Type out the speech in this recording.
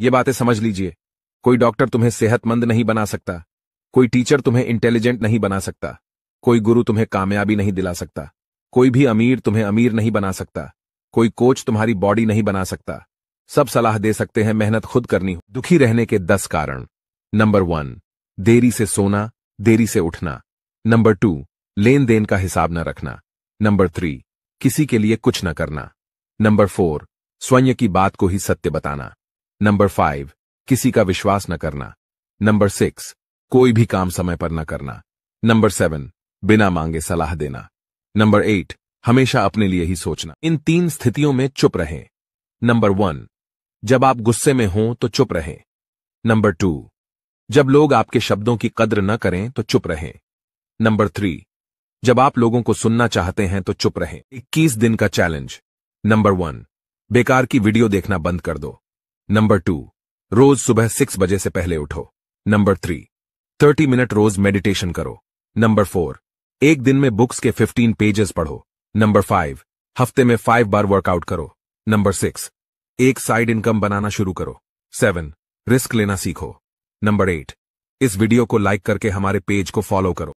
ये बातें समझ लीजिए कोई डॉक्टर तुम्हें सेहतमंद नहीं बना सकता कोई टीचर तुम्हें इंटेलिजेंट नहीं बना सकता कोई गुरु तुम्हें कामयाबी नहीं दिला सकता कोई भी अमीर तुम्हें अमीर नहीं बना सकता कोई कोच तुम्हारी बॉडी नहीं बना सकता सब सलाह दे सकते हैं मेहनत खुद करनी दुखी रहने के दस कारण नंबर वन देरी से सोना देरी से उठना नंबर टू लेन देन का हिसाब न रखना नंबर थ्री किसी के लिए कुछ न करना नंबर फोर स्वयं की बात को ही सत्य बताना नंबर फाइव किसी का विश्वास न करना नंबर सिक्स कोई भी काम समय पर न करना नंबर सेवन बिना मांगे सलाह देना नंबर एट हमेशा अपने लिए ही सोचना इन तीन स्थितियों में चुप रहें नंबर वन जब आप गुस्से में हों तो चुप रहें नंबर टू जब लोग आपके शब्दों की कद्र न करें तो चुप रहें नंबर थ्री जब आप लोगों को सुनना चाहते हैं तो चुप रहें इक्कीस दिन का चैलेंज नंबर वन बेकार की वीडियो देखना बंद कर दो नंबर टू रोज सुबह सिक्स बजे से पहले उठो नंबर थ्री थर्टी मिनट रोज मेडिटेशन करो नंबर फोर एक दिन में बुक्स के फिफ्टीन पेजेस पढ़ो नंबर फाइव हफ्ते में फाइव बार वर्कआउट करो नंबर सिक्स एक साइड इनकम बनाना शुरू करो सेवन रिस्क लेना सीखो नंबर एट इस वीडियो को लाइक करके हमारे पेज को फॉलो करो